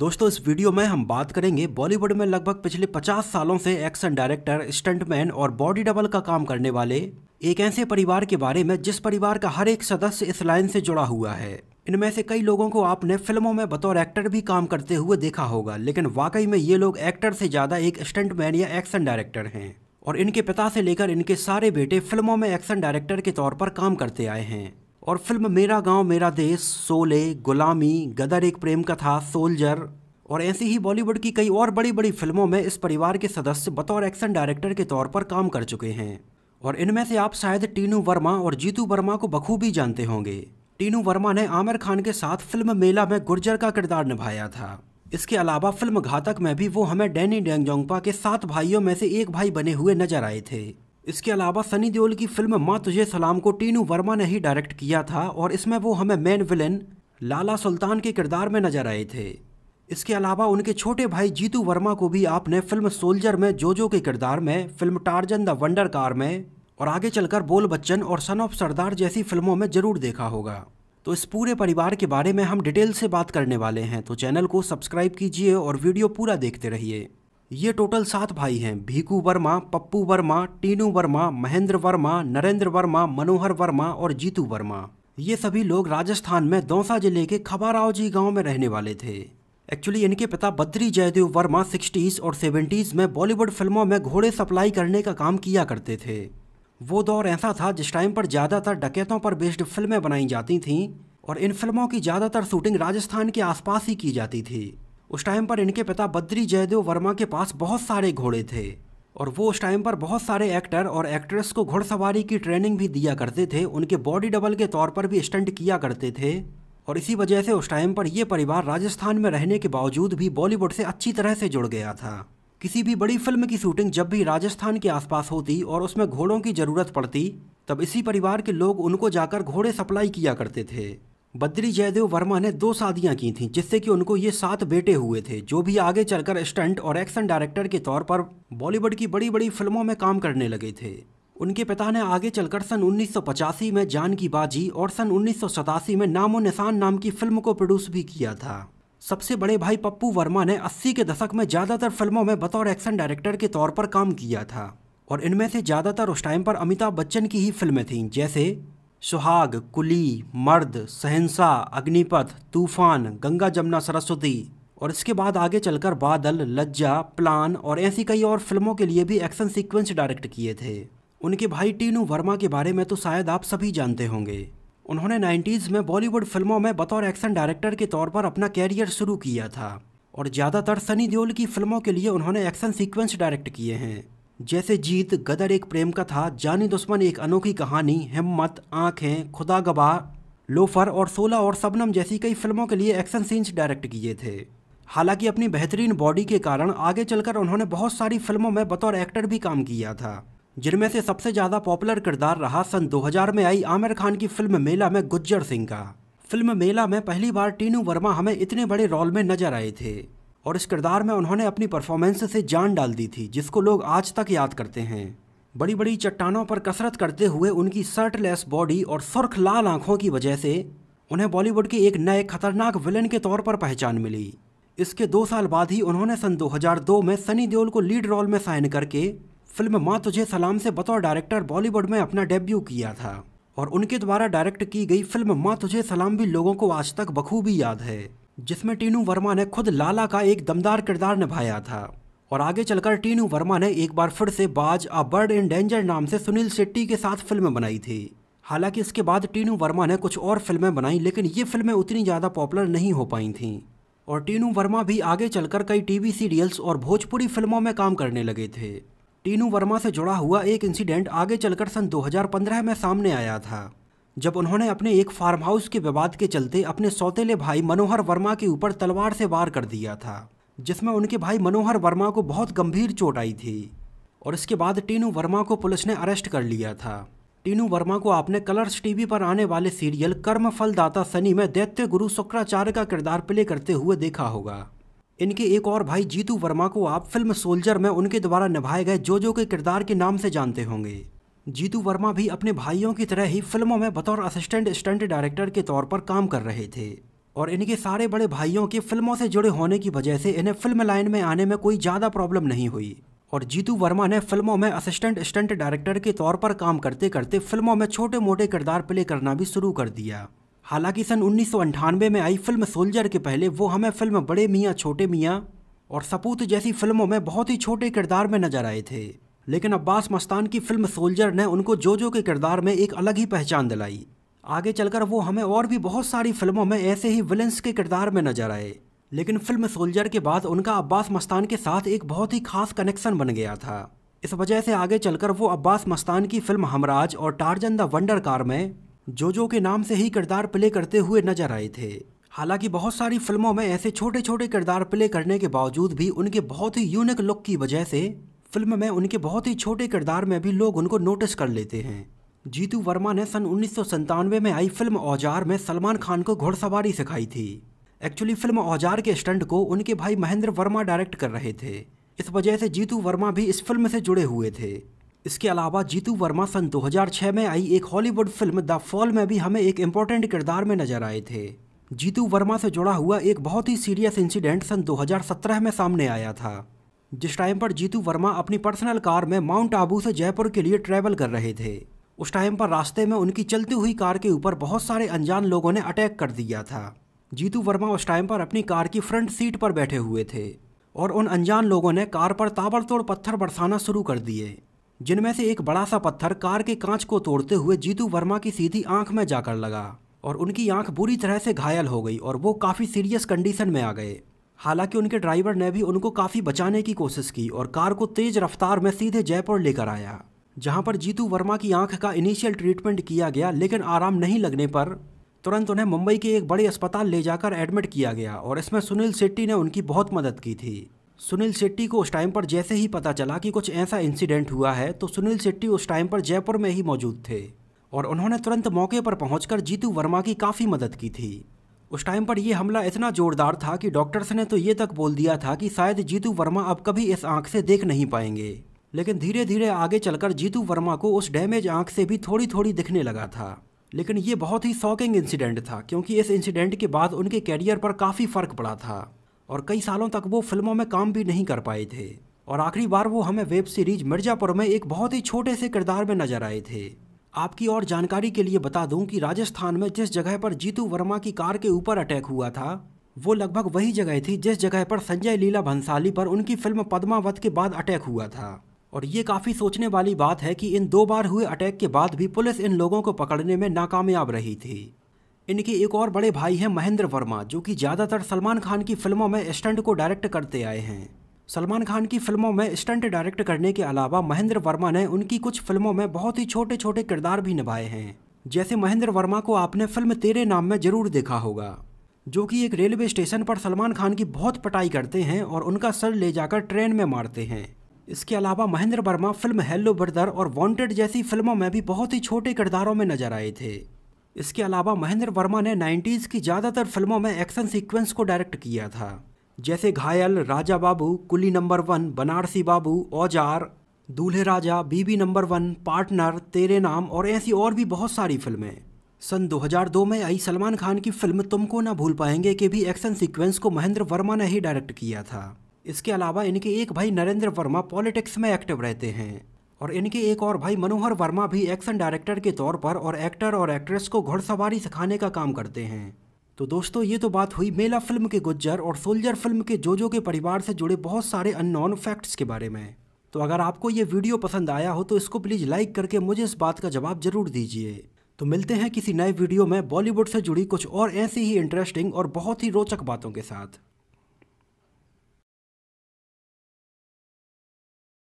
दोस्तों इस वीडियो में हम बात करेंगे बॉलीवुड में लगभग पिछले 50 सालों से एक्शन डायरेक्टर स्टंटमैन और बॉडी डबल का काम करने वाले एक ऐसे परिवार के बारे में जिस परिवार का हर एक सदस्य इस लाइन से जुड़ा हुआ है इनमें से कई लोगों को आपने फिल्मों में बतौर एक्टर भी काम करते हुए देखा होगा लेकिन वाकई में ये लोग एक्टर से ज़्यादा एक स्टंटमैन या एक्शन डायरेक्टर हैं और इनके पिता से लेकर इनके सारे बेटे फिल्मों में एक्शन डायरेक्टर के तौर पर काम करते आए हैं और फिल्म मेरा गांव मेरा देश सोले गुलामी गदर एक प्रेम कथा सोल्जर और ऐसी ही बॉलीवुड की कई और बड़ी बड़ी फिल्मों में इस परिवार के सदस्य बतौर एक्शन डायरेक्टर के तौर पर काम कर चुके हैं और इनमें से आप शायद टीनू वर्मा और जीतू वर्मा को बखूबी जानते होंगे टीनू वर्मा ने आमिर खान के साथ फिल्म मेला में गुर्जर का किरदार निभाया था इसके अलावा फिल्म घातक में भी वो हमें डैनी डेंगजोंगपा के सात भाइयों में से एक भाई बने हुए नजर आए थे इसके अलावा सनी देओल की फिल्म माँ तुझे सलाम को टीनू वर्मा ने ही डायरेक्ट किया था और इसमें वो हमें मेन विलेन लाला सुल्तान के किरदार में नजर आए थे इसके अलावा उनके छोटे भाई जीतू वर्मा को भी आपने फिल्म सोल्जर में जोजो के किरदार में film Tarzan the wonder car में और आगे चलकर बोल बच्चन और सन ऑफ सरदार जैसी फिल्मों में जरूर देखा होगा तो इस पूरे परिवार के बारे में हम डिटेल से बात करने वाले हैं तो चैनल को सब्सक्राइब कीजिए और वीडियो पूरा देखते रहिए ये टोटल सात भाई हैं भीकू वर्मा पप्पू वर्मा टीनू वर्मा महेंद्र वर्मा नरेंद्र वर्मा मनोहर वर्मा और जीतू वर्मा ये सभी लोग राजस्थान में दौसा जिले के खबारावजी गाँव में रहने वाले थे एक्चुअली इनके पिता बद्री जयदेव वर्मा सिक्सटीज़ और सेवेंटीज़ में बॉलीवुड फिल्मों में घोड़े सप्लाई करने का काम किया करते थे वो दौर ऐसा था जिस टाइम पर ज़्यादातर डकैतों पर बेस्ड फिल्में बनाई जाती थीं और इन फिल्मों की ज़्यादातर शूटिंग राजस्थान के आसपास ही की जाती थी उस टाइम पर इनके पिता बद्री जयदेव वर्मा के पास बहुत सारे घोड़े थे और वो उस टाइम पर बहुत सारे एक्टर और एक्ट्रेस को घुड़सवारी की ट्रेनिंग भी दिया करते थे उनके बॉडी डबल के तौर पर भी स्टंट किया करते थे और इसी वजह से उस टाइम पर यह परिवार राजस्थान में रहने के बावजूद भी बॉलीवुड से अच्छी तरह से जुड़ गया था किसी भी बड़ी फिल्म की शूटिंग जब भी राजस्थान के आसपास होती और उसमें घोड़ों की ज़रूरत पड़ती तब इसी परिवार के लोग उनको जाकर घोड़े सप्लाई किया करते थे बद्री जयदेव वर्मा ने दो शादियां की थीं जिससे कि उनको ये सात बेटे हुए थे जो भी आगे चलकर स्टंट और एक्शन डायरेक्टर के तौर पर बॉलीवुड की बड़ी बड़ी फिल्मों में काम करने लगे थे उनके पिता ने आगे चलकर सन उन्नीस में जान की बाजी और सन उन्नीस में नामो निशान नाम की फिल्म को प्रोड्यूस भी किया था सबसे बड़े भाई पप्पू वर्मा ने 80 के दशक में ज़्यादातर फिल्मों में बतौर एक्शन डायरेक्टर के तौर पर काम किया था और इनमें से ज़्यादातर उस टाइम पर अमिताभ बच्चन की ही फिल्में थीं जैसे सुहाग कुली मर्द सहनसा अग्निपथ तूफान गंगा जमुना सरस्वती और इसके बाद आगे चलकर बादल लज्जा प्लान और ऐसी कई और फिल्मों के लिए भी एक्शन सीक्वेंस डायरेक्ट किए थे उनके भाई टीनू वर्मा के बारे में तो शायद आप सभी जानते होंगे उन्होंने 90s में बॉलीवुड फिल्मों में बतौर एक्शन डायरेक्टर के तौर पर अपना कैरियर शुरू किया था और ज़्यादातर सनी देओल की फिल्मों के लिए उन्होंने एक्शन सीक्वेंस डायरेक्ट किए हैं जैसे जीत गदर एक प्रेम का था जानी दुश्मन एक अनोखी कहानी हिम्मत आंखें खुदा गवाह लोफर और सोला और सबनम जैसी कई फिल्मों के लिए एक्शन सीन्स डायरेक्ट किए थे हालांकि अपनी बेहतरीन बॉडी के कारण आगे चलकर उन्होंने बहुत सारी फिल्मों में बतौर एक्टर भी काम किया था जिनमें से सबसे ज़्यादा पॉपुलर किरदार रहा सन 2000 में आई आमिर खान की फिल्म मेला में गुज्जर सिंह का फिल्म मेला में पहली बार टीनू वर्मा हमें इतने बड़े रोल में नजर आए थे और इस किरदार में उन्होंने अपनी परफॉर्मेंस से जान डाल दी थी जिसको लोग आज तक याद करते हैं बड़ी बड़ी चट्टानों पर कसरत करते हुए उनकी शर्टलेस बॉडी और सुर्ख लाल आंखों की वजह से उन्हें बॉलीवुड के एक नए खतरनाक विलन के तौर पर पहचान मिली इसके दो साल बाद ही उन्होंने सन 2002 में सनी देओल को लीड रोल में साइन करके फिल्म माँ तुझे सलाम से बतौर डायरेक्टर बॉलीवुड में अपना डेब्यू किया था और उनके द्वारा डायरेक्ट की गई फिल्म माँ तुझे सलाम भी लोगों को आज तक बखूबी याद है जिसमें टीनू वर्मा ने खुद लाला का एक दमदार किरदार निभाया था और आगे चलकर टीनू वर्मा ने एक बार फिर से बाज अ बर्ड इन डेंजर नाम से सुनील शेट्टी के साथ फिल्म बनाई थी हालांकि इसके बाद टीनू वर्मा ने कुछ और फिल्में बनाई लेकिन ये फिल्में उतनी ज़्यादा पॉपुलर नहीं हो पाई थीं और टीनू वर्मा भी आगे चलकर कई टीवी सीरियल्स और भोजपुरी फिल्मों में काम करने लगे थे टीनू वर्मा से जुड़ा हुआ एक इंसिडेंट आगे चलकर सन 2015 में सामने आया था जब उन्होंने अपने एक फार्म हाउस के विवाद के चलते अपने सौतेले भाई मनोहर वर्मा के ऊपर तलवार से वार कर दिया था जिसमें उनके भाई मनोहर वर्मा को बहुत गंभीर चोट आई थी और इसके बाद टीनू वर्मा को पुलिस ने अरेस्ट कर लिया था टीनू वर्मा को आपने कलर्स टीवी पर आने वाले सीरियल कर्म फलदाता सनी में दैत्य गुरु शुक्राचार्य का किरदार प्ले करते हुए देखा होगा इनके एक और भाई जीतू वर्मा को आप फिल्म सोल्जर में उनके द्वारा निभाए गए जोजो के किरदार के नाम से जानते होंगे जीतू वर्मा भी अपने भाइयों की तरह ही फिल्मों में बतौर असिस्टेंट स्टंट डायरेक्टर के तौर पर काम कर रहे थे और इनके सारे बड़े भाइयों के फिल्मों से जुड़े होने की वजह से इन्हें फिल्म लाइन में आने में कोई ज़्यादा प्रॉब्लम नहीं हुई और जीतू वर्मा ने फिल्मों में असिस्टेंट स्टंट डायरेक्टर के तौर पर काम करते करते फिल्मों में छोटे मोटे किरदार प्ले करना भी शुरू कर दिया हालांकि सन उन्नीस में आई फिल्म सोल्जर के पहले वो हमें फिल्म बड़े मियाँ छोटे मियाँ और सपूत जैसी फिल्मों में बहुत ही छोटे किरदार में नजर आए थे लेकिन अब्बास मस्तान की फिल्म सोल्जर ने उनको जोजो के किरदार में एक अलग ही पहचान दिलाई आगे चलकर वो हमें और भी बहुत सारी फिल्मों में ऐसे ही विलन्स के किरदार में नजर आए लेकिन फिल्म सोल्जर के बाद उनका अब्बास मस्तान के साथ एक बहुत ही खास कनेक्शन बन गया था इस वजह से आगे चलकर वो अब्बास मस्तान की फिल्म हमराज और टारजन द वंडर कार में जोजो के नाम से ही किरदार प्ले करते हुए नजर आए थे हालांकि बहुत सारी फिल्मों में ऐसे छोटे छोटे किरदार प्ले करने के बावजूद भी उनके बहुत ही यूनिक लुक की वजह से फिल्म में उनके बहुत ही छोटे किरदार में भी लोग उनको नोटिस कर लेते हैं जीतू वर्मा ने सन उन्नीस में आई फिल्म औजार में सलमान खान को घोड़सवारी सिखाई थी एक्चुअली फिल्म औजार के स्टंट को उनके भाई महेंद्र वर्मा डायरेक्ट कर रहे थे इस वजह से जीतू वर्मा भी इस फिल्म से जुड़े हुए थे इसके अलावा जीतू वर्मा सन 2006 में आई एक हॉलीवुड फिल्म द फॉल में भी हमें एक इम्पोर्टेंट किरदार में नजर आए थे जीतू वर्मा से जुड़ा हुआ एक बहुत ही सीरियस इंसिडेंट सन 2017 में सामने आया था जिस टाइम पर जीतू वर्मा अपनी पर्सनल कार में माउंट आबू से जयपुर के लिए ट्रैवल कर रहे थे उस टाइम पर रास्ते में उनकी चलती हुई कार के ऊपर बहुत सारे अनजान लोगों ने अटैक कर दिया था जीतू वर्मा उस टाइम पर अपनी कार की फ्रंट सीट पर बैठे हुए थे और उन अनजान लोगों ने कार पर ताबड़तोड़ पत्थर बरसाना शुरू कर दिए जिनमें से एक बड़ा सा पत्थर कार के कांच को तोड़ते हुए जीतू वर्मा की सीधी आंख में जाकर लगा और उनकी आंख बुरी तरह से घायल हो गई और वो काफ़ी सीरियस कंडीशन में आ गए हालांकि उनके ड्राइवर ने भी उनको काफ़ी बचाने की कोशिश की और कार को तेज रफ्तार में सीधे जयपुर लेकर आया जहां पर जीतू वर्मा की आंख का इनिशियल ट्रीटमेंट किया गया लेकिन आराम नहीं लगने पर तुरंत उन्हें मुंबई के एक बड़े अस्पताल ले जाकर एडमिट किया गया और इसमें सुनील शेट्टी ने उनकी बहुत मदद की थी सुनील शेट्टी को उस टाइम पर जैसे ही पता चला कि कुछ ऐसा इंसिडेंट हुआ है तो सुनील शेट्टी उस टाइम पर जयपुर में ही मौजूद थे और उन्होंने तुरंत मौके पर पहुंचकर जीतू वर्मा की काफ़ी मदद की थी उस टाइम पर यह हमला इतना जोरदार था कि डॉक्टर्स ने तो ये तक बोल दिया था कि शायद जीतू वर्मा अब कभी इस आंख से देख नहीं पाएंगे लेकिन धीरे धीरे आगे चलकर जीतू वर्मा को उस डैमेज आंख से भी थोड़ी थोड़ी दिखने लगा था लेकिन ये बहुत ही शॉकिंग इंसिडेंट था क्योंकि इस इंसिडेंट के बाद उनके कैरियर पर काफ़ी फ़र्क पड़ा था और कई सालों तक वो फिल्मों में काम भी नहीं कर पाए थे और आखिरी बार वो हमें वेब सीरीज मिर्ज़ापुर में एक बहुत ही छोटे से किरदार में नजर आए थे आपकी और जानकारी के लिए बता दूं कि राजस्थान में जिस जगह पर जीतू वर्मा की कार के ऊपर अटैक हुआ था वो लगभग वही जगह थी जिस जगह पर संजय लीला भंसाली पर उनकी फिल्म पद्मावत के बाद अटैक हुआ था और ये काफ़ी सोचने वाली बात है कि इन दो बार हुए अटैक के बाद भी पुलिस इन लोगों को पकड़ने में नाकामयाब रही थी इनके एक और बड़े भाई हैं महेंद्र वर्मा जो कि ज़्यादातर सलमान खान की फिल्मों में स्टंट को डायरेक्ट करते आए हैं सलमान खान की फिल्मों में स्टंट डायरेक्ट करने के अलावा महेंद्र वर्मा ने उनकी कुछ फिल्मों में बहुत ही छोटे छोटे किरदार भी निभाए हैं जैसे महेंद्र वर्मा को आपने फिल्म तेरे नाम में जरूर देखा होगा जो कि एक रेलवे स्टेशन पर सलमान खान की बहुत पटाई करते हैं और उनका सर ले जाकर ट्रेन में मारते हैं इसके अलावा Mahendra Verma film hello brother और वांटेड जैसी फिल्मों में भी बहुत ही छोटे किरदारों में नजर आए थे इसके अलावा महेंद्र वर्मा ने 90s की ज़्यादातर फिल्मों में एक्शन सीक्वेंस को डायरेक्ट किया था जैसे Ghayal Raja Babu coolie number one Banarasi Babu Auzaar Dulhe Raja Biwi number one partner Tere Naam और ऐसी और भी बहुत सारी फिल्में सन 2002 में आई सलमान खान की फिल्म तुमको ना भूल पाएंगे के भी एक्शन सीक्वेंस को महेंद्र वर्मा ने ही डायरेक्ट किया था इसके अलावा इनके एक भाई नरेंद्र वर्मा पॉलिटिक्स में एक्टिव रहते हैं और इनके एक और भाई मनोहर वर्मा भी एक्शन डायरेक्टर के तौर पर और एक्टर और एक्ट्रेस को घुड़सवारी सिखाने का काम करते हैं तो दोस्तों ये तो बात हुई मेला फिल्म के गुज्जर और सोल्जर फिल्म के जोजो के परिवार से जुड़े बहुत सारे अननोन फैक्ट्स के बारे में तो अगर आपको ये वीडियो पसंद आया हो तो इसको प्लीज़ लाइक करके मुझे इस बात का जवाब जरूर दीजिए तो मिलते हैं किसी नए वीडियो में बॉलीवुड से जुड़ी कुछ और ऐसी ही इंटरेस्टिंग और बहुत ही रोचक बातों के साथ